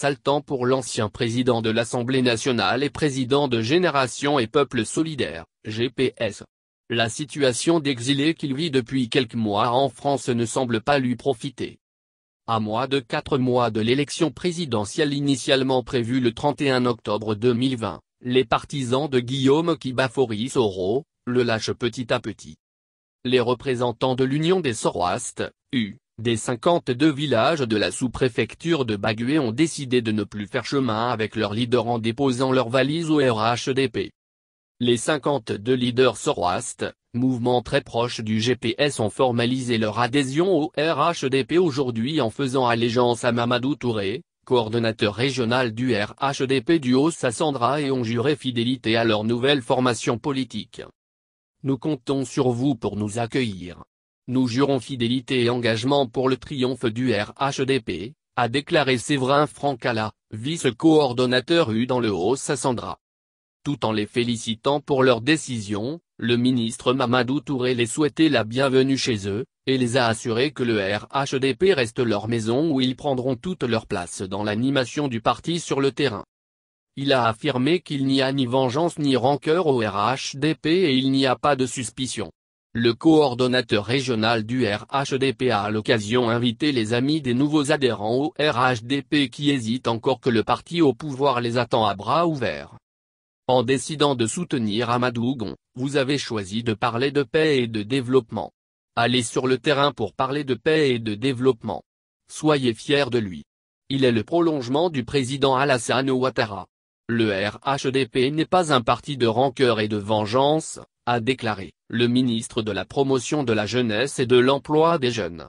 Saltant pour l'ancien président de l'Assemblée nationale et président de Génération et Peuple solidaire, GPS. La situation d'exilé qu'il vit depuis quelques mois en France ne semble pas lui profiter. À moins de quatre mois de l'élection présidentielle initialement prévue le 31 octobre 2020, les partisans de Guillaume qui Soro, le lâchent petit à petit. Les représentants de l'Union des soroastes U, des 52 villages de la sous-préfecture de Bagué ont décidé de ne plus faire chemin avec leurs leaders en déposant leurs valises au RHDP. Les 52 leaders Soroast, mouvement très proche du GPS ont formalisé leur adhésion au RHDP aujourd'hui en faisant allégeance à Mamadou Touré, coordonnateur régional du RHDP du Haut-Sassandra et ont juré fidélité à leur nouvelle formation politique. Nous comptons sur vous pour nous accueillir. Nous jurons fidélité et engagement pour le triomphe du RHDP, a déclaré Séverin Francala, vice-coordonnateur U dans le Haut-Sassandra. Tout en les félicitant pour leur décision, le ministre Mamadou Touré les souhaitait la bienvenue chez eux, et les a assurés que le RHDP reste leur maison où ils prendront toute leur place dans l'animation du parti sur le terrain. Il a affirmé qu'il n'y a ni vengeance ni rancœur au RHDP et il n'y a pas de suspicion. Le coordonnateur régional du RHDP a à l'occasion invité les amis des nouveaux adhérents au RHDP qui hésitent encore que le parti au pouvoir les attend à bras ouverts. En décidant de soutenir Amadougon, vous avez choisi de parler de paix et de développement. Allez sur le terrain pour parler de paix et de développement. Soyez fiers de lui. Il est le prolongement du président Alassane Ouattara. Le RHDP n'est pas un parti de rancœur et de vengeance, a déclaré, le ministre de la Promotion de la Jeunesse et de l'Emploi des Jeunes.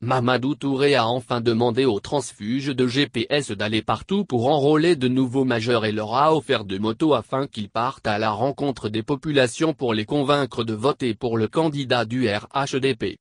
Mamadou Touré a enfin demandé aux transfuges de GPS d'aller partout pour enrôler de nouveaux majeurs et leur a offert de motos afin qu'ils partent à la rencontre des populations pour les convaincre de voter pour le candidat du RHDP.